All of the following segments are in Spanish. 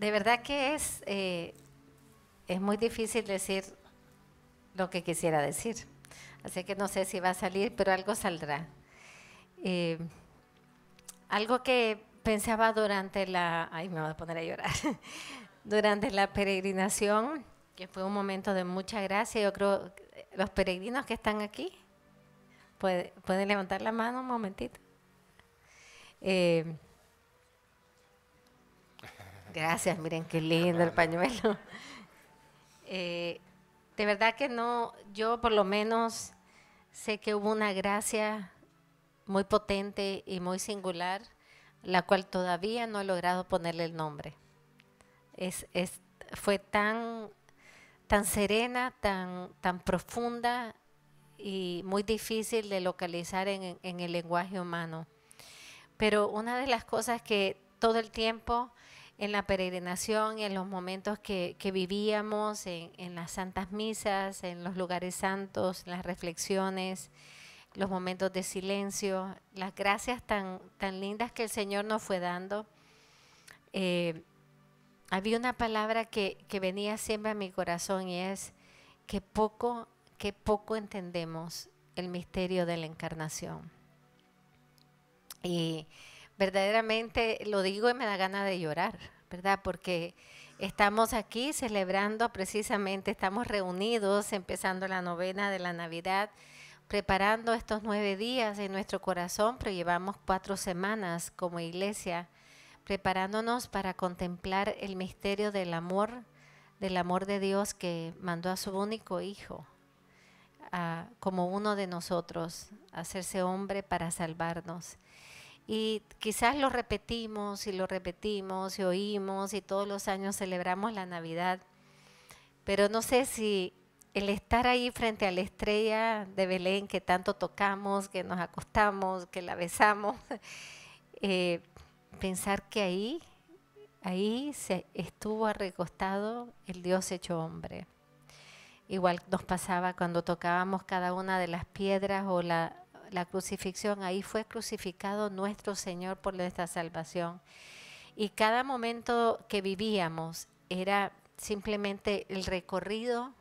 de verdad que es, eh, es muy difícil decir lo que quisiera decir. Así que no sé si va a salir, pero algo saldrá. Eh, algo que pensaba durante la... Ay, me voy a poner a llorar. durante la peregrinación, que fue un momento de mucha gracia, yo creo los peregrinos que están aquí, ¿pueden, levantar la mano un momentito? Eh, Gracias, miren qué ah, lindo el pañuelo. Eh, de verdad que no, yo por lo menos sé que hubo una gracia muy potente y muy singular, la cual todavía no he logrado ponerle el nombre. fue tan, tan serena, tan, tan profunda y muy difícil de localizar en el lenguaje humano. Pero una de las cosas que todo el tiempo en la peregrinación, en los momentos que, vivíamos, en, las santas misas, en los lugares santos, las reflexiones, los momentos de silencio, las gracias tan, tan lindas que el Señor nos fue dando. Eh, había una palabra que, venía siempre a mi corazón y es que poco, que poco entendemos el misterio de la encarnación. Y verdaderamente lo digo y me da ganas de llorar, ¿verdad? Porque estamos aquí celebrando precisamente, estamos reunidos, empezando la novena de la Navidad, preparando estos nueve días en nuestro corazón, pero llevamos cuatro semanas como iglesia preparándonos para contemplar el misterio del amor, del amor de Dios que mandó a su único hijo, ah, como uno de nosotros, hacerse hombre para salvarnos. Y quizás lo repetimos y lo repetimos y oímos y todos los años celebramos la Navidad, pero no sé si el estar ahí frente a la estrella de Belén que tanto tocamos, que nos acostamos, que la besamos, eh, pensar que ahí, ahí se estuvo recostado el Dios hecho hombre. Igual nos pasaba cuando tocábamos cada una de las piedras o la, la crucifixión, ahí fue crucificado nuestro Señor por nuestra salvación. Y cada momento que vivíamos era simplemente el recorrido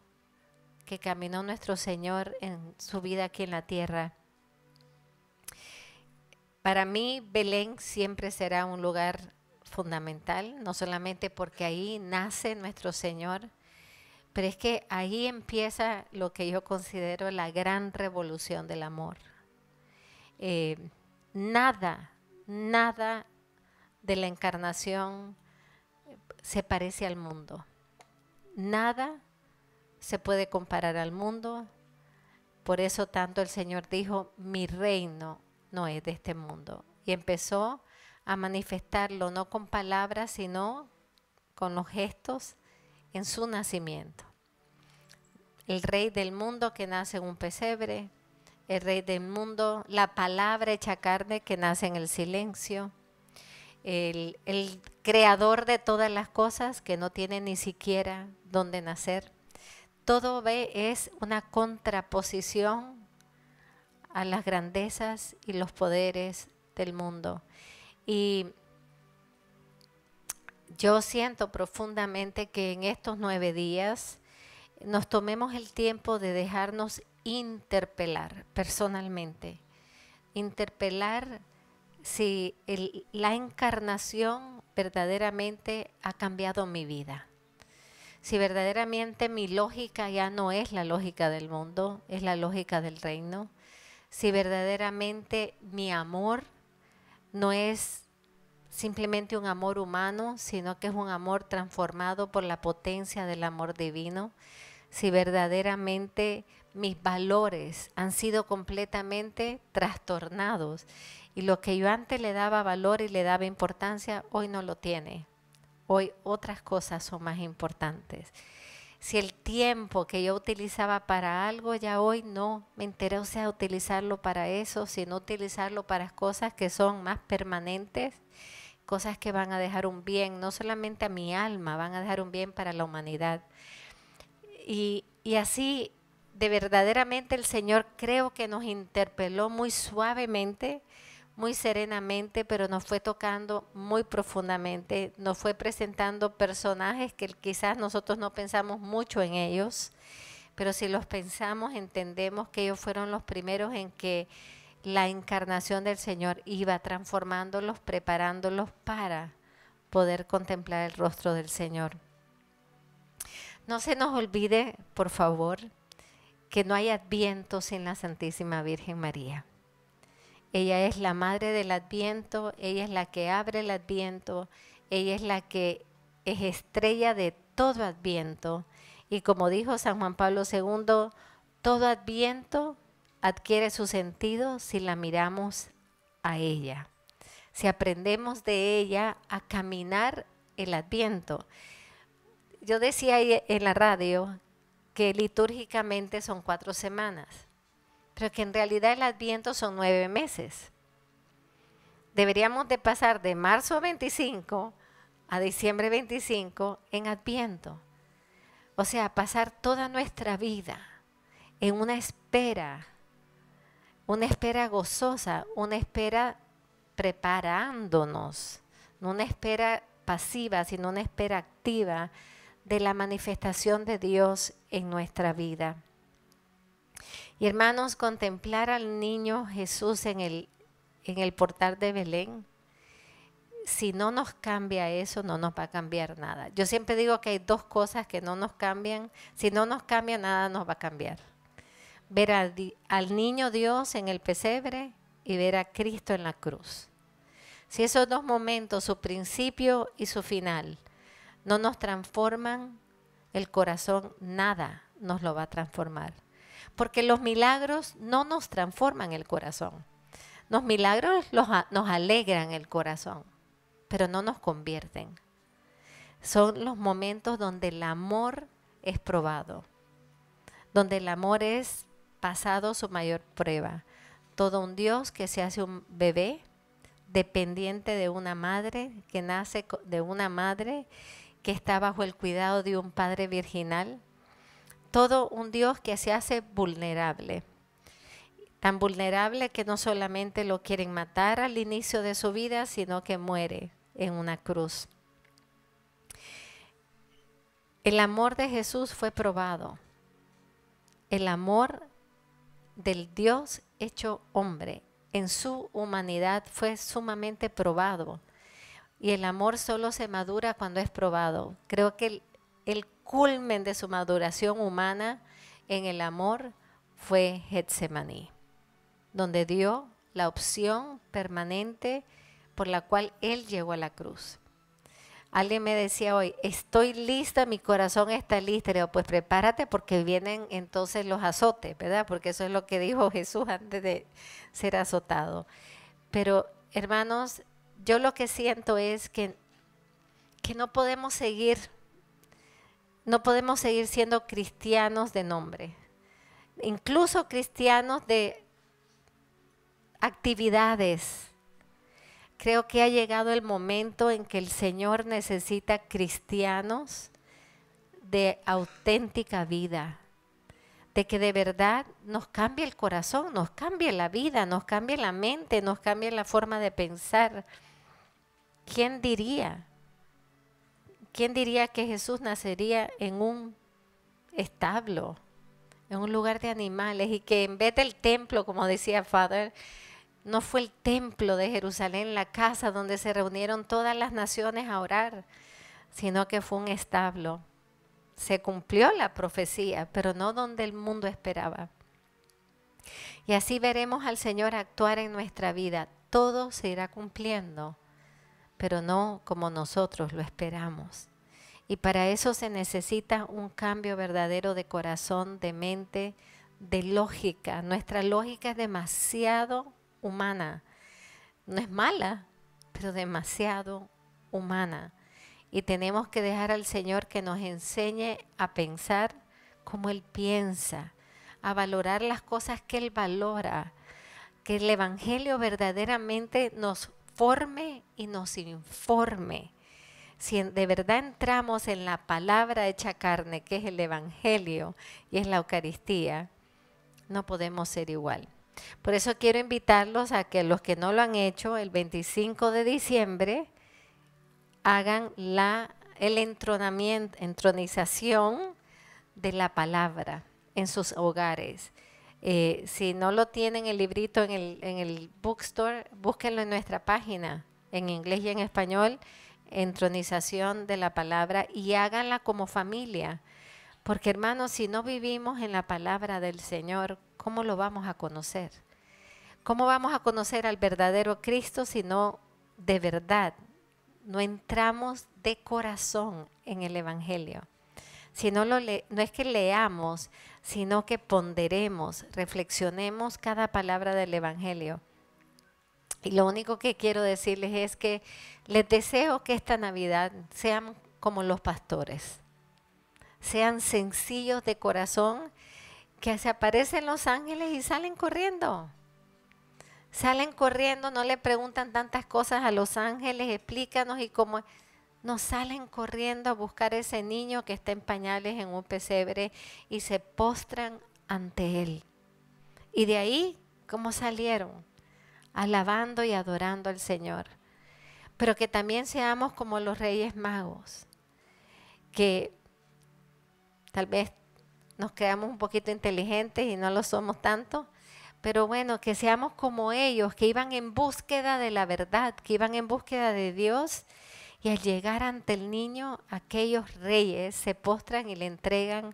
que caminó nuestro Señor en su vida aquí en la tierra. Para mí, Belén siempre será un lugar fundamental, no solamente porque ahí nace nuestro Señor, pero es que ahí empieza lo que yo considero la gran revolución del amor. Eh, nada, nada de la encarnación se parece al mundo. Nada se puede comparar al mundo. Por eso tanto el Señor dijo, mi reino no es de este mundo. Y empezó a manifestarlo no con palabras, sino con los gestos en su nacimiento. El rey del mundo que nace en un pesebre, el Rey del mundo, la palabra hecha carne que nace en el silencio, el, creador de todas las cosas que no tiene ni siquiera dónde nacer. Todo ve es una contraposición a las grandezas y los poderes del mundo. Y yo siento profundamente que en estos nueve días nos tomemos el tiempo de dejarnos interpelar personalmente, interpelar si la encarnación verdaderamente ha cambiado mi vida, si verdaderamente mi lógica ya no es la lógica del mundo, es la lógica del reino, si verdaderamente mi amor no es simplemente un amor humano, sino que es un amor transformado por la potencia del amor divino, si verdaderamente mis valores han sido completamente trastornados y lo que yo antes le daba valor y le daba importancia, hoy no lo tiene. Hoy otras cosas son más importantes. Si el tiempo que yo utilizaba para algo ya hoy no me interesa utilizarlo para eso, sino utilizarlo para cosas que son más permanentes, cosas que van a dejar un bien, no solamente a mi alma, van a dejar un bien para la humanidad. Y, y así de verdaderamente el Señor creo que nos interpeló muy suavemente, muy serenamente, pero nos fue tocando muy profundamente, nos fue presentando personajes que quizás nosotros no pensamos mucho en ellos, pero si los pensamos entendemos que ellos fueron los primeros en que la encarnación del Señor iba transformándolos, preparándolos para poder contemplar el rostro del Señor. No se nos olvide, por favor, que no hay adviento sin la Santísima Virgen María. Ella es la madre del adviento, ella es la que abre el adviento, ella es la que es estrella de todo adviento. Y como dijo San Juan Pablo II, todo adviento adquiere su sentido si la miramos a ella, si aprendemos de ella a caminar el adviento. Yo decía en la radio que litúrgicamente son cuatro semanas, pero que en realidad el adviento son nueve meses. Deberíamos de pasar de marzo 25 a diciembre 25 en adviento. O sea, pasar toda nuestra vida en una espera, una espera gozosa, una espera preparándonos, no una espera pasiva, sino una espera activa de la manifestación de Dios en nuestra vida. Y hermanos, contemplar al niño Jesús en el, en el portal de Belén, si no nos cambia eso, no nos va a cambiar nada. Yo siempre digo que hay dos cosas que no nos cambian. Si no nos cambia nada, nos va a cambiar. Ver al, al niño Dios en el pesebre y ver a Cristo en la cruz. Si esos dos momentos, su principio y su final, no nos transforman, el corazón nada nos lo va a transformar. Porque los milagros no nos transforman el corazón. Los milagros nos alegran el corazón, pero no nos convierten. Son los momentos donde el amor es probado, donde el amor es pasado su mayor prueba. Todo un Dios que se hace un bebé dependiente de una madre, que nace de una madre que está bajo el cuidado de un Padre virginal, todo un Dios que se hace vulnerable, tan vulnerable que no solamente lo quieren matar al inicio de su vida, sino que muere en una cruz. El amor de Jesús fue probado. El amor del Dios hecho hombre en su humanidad fue sumamente probado y el amor solo se madura cuando es probado. Creo que el, culmen de su maduración humana en el amor fue Getsemaní, donde dio la opción permanente por la cual él llegó a la cruz. Alguien me decía hoy, estoy lista, mi corazón está listo. Le pues prepárate porque vienen entonces los azotes, ¿verdad? Porque eso es lo que dijo Jesús antes de ser azotado. Pero hermanos, yo lo que siento es que, que no podemos seguir, no podemos seguir siendo cristianos de nombre, incluso cristianos de actividades. Creo que ha llegado el momento en que el Señor necesita cristianos de auténtica vida, de que de verdad nos cambie el corazón, nos cambie la vida, nos cambie la mente, nos cambie la forma de pensar. ¿quién diría? ¿Quién diría que Jesús nacería en un establo, en un lugar de animales y que en vez del templo, como decía Father, no fue el templo de Jerusalén, la casa donde se reunieron todas las naciones a orar, sino que fue un establo. Se cumplió la profecía, pero no donde el mundo esperaba. Y así veremos al Señor actuar en nuestra vida. Todo se irá cumpliendo pero no como nosotros lo esperamos. Y para eso se necesita un cambio verdadero de corazón, de mente, de lógica. Nuestra lógica es demasiado humana. No es mala, pero demasiado humana. Y tenemos que dejar al Señor que nos enseñe a pensar como Él piensa, a valorar las cosas que Él valora, que el Evangelio verdaderamente nos forme y nos informe. Si de verdad entramos en la palabra hecha carne, que es el Evangelio y es la Eucaristía, no podemos ser igual. Por eso quiero invitarlos a que los que no lo han hecho, el 25 de diciembre, hagan la, el entronamiento, entronización de la palabra en sus hogares eh, si no lo tienen el librito en el, en el bookstore, búsquenlo en nuestra página, en inglés y en español, entronización de la palabra y háganla como familia. Porque hermanos, si no vivimos en la palabra del Señor, ¿cómo lo vamos a conocer? ¿Cómo vamos a conocer al verdadero Cristo si no de verdad no entramos de corazón en el Evangelio? no, lo le, no es que leamos, sino que ponderemos, reflexionemos cada palabra del Evangelio. Y lo único que quiero decirles es que les deseo que esta Navidad sean como los pastores, sean sencillos de corazón, que se aparecen los ángeles y salen corriendo. Salen corriendo, no le preguntan tantas cosas a los ángeles, explícanos y cómo nos salen corriendo a buscar ese niño que está en pañales en un pesebre y se postran ante él. Y de ahí, ¿cómo salieron? Alabando y adorando al Señor. Pero que también seamos como los reyes magos, que tal vez nos quedamos un poquito inteligentes y no lo somos tanto, pero bueno, que seamos como ellos, que iban en búsqueda de la verdad, que iban en búsqueda de Dios y al llegar ante el niño, aquellos reyes se postran y le entregan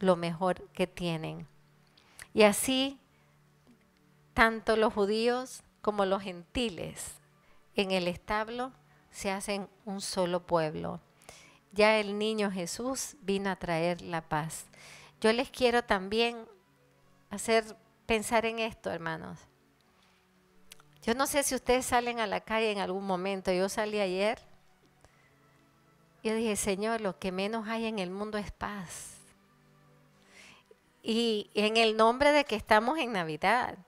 lo mejor que tienen. Y así, tanto los judíos como los gentiles en el establo se hacen un solo pueblo. Ya el niño Jesús vino a traer la paz. Yo les quiero también hacer pensar en esto, hermanos. Yo no sé si ustedes salen a la calle en algún momento. Yo salí ayer yo dije, Señor, lo que menos hay en el mundo es paz. Y en el nombre de que estamos en Navidad,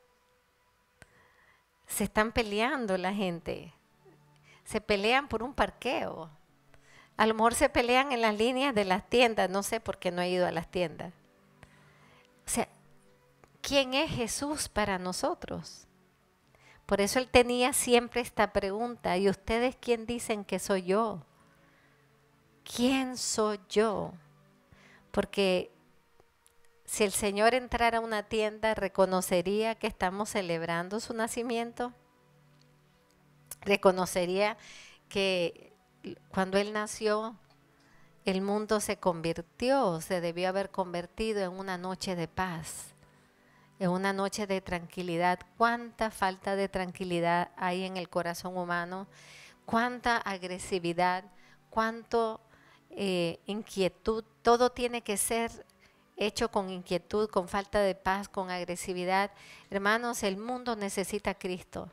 se están peleando la gente. Se pelean por un parqueo. A lo mejor se pelean en las líneas de las tiendas. No sé por qué no he ido a las tiendas. O sea, ¿quién es Jesús para nosotros? Por eso él tenía siempre esta pregunta, ¿y ustedes quién dicen que soy yo? ¿quién soy yo? Porque si el Señor entrara a una tienda, ¿reconocería que estamos celebrando su nacimiento? ¿Reconocería que cuando Él nació, el mundo se convirtió, se debió haber convertido en una noche de paz, en una noche de tranquilidad? ¿Cuánta falta de tranquilidad hay en el corazón humano? ¿Cuánta agresividad? ¿Cuánto eh, inquietud, todo tiene que ser hecho con inquietud, con falta de paz, con agresividad. Hermanos, el mundo necesita Cristo,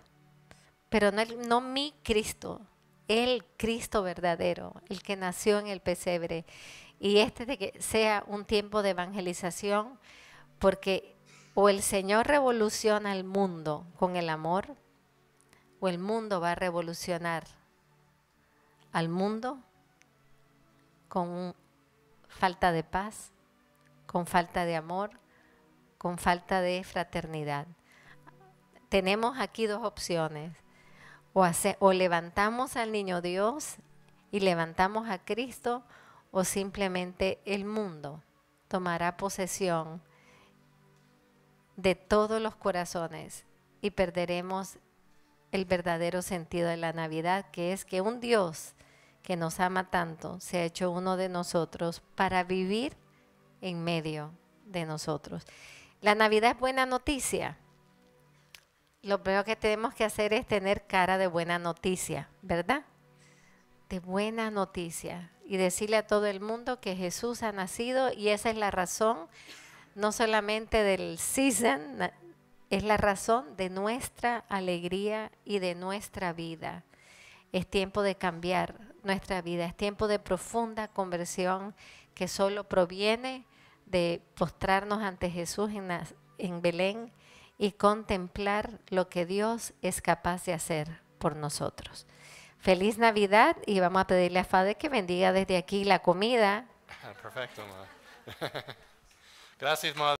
pero no, mi Cristo, el Cristo verdadero, el que nació en el pesebre. Y este de sea un tiempo de evangelización, porque o el Señor revoluciona el mundo con el amor, o el mundo va a revolucionar al mundo con falta de paz, con falta de amor, con falta de fraternidad. Tenemos aquí dos opciones. O, levantamos al niño Dios y levantamos a Cristo, o simplemente el mundo tomará posesión de todos los corazones y perderemos el verdadero sentido de la Navidad, que es que un Dios que nos ama tanto, se ha hecho uno de nosotros para vivir en medio de nosotros. La Navidad es buena noticia. Lo primero que tenemos que hacer es tener cara de buena noticia, ¿verdad? De buena noticia. Y decirle a todo el mundo que Jesús ha nacido y esa es la razón, no solamente del season, es la razón de nuestra alegría y de nuestra vida. Es tiempo de cambiar nuestra vida. Es tiempo de profunda conversión que solo proviene de postrarnos ante Jesús en, Belén y contemplar lo que Dios es capaz de hacer por nosotros. Feliz Navidad y vamos a pedirle a Fade que bendiga desde aquí la comida. Perfecto, Gracias, madre.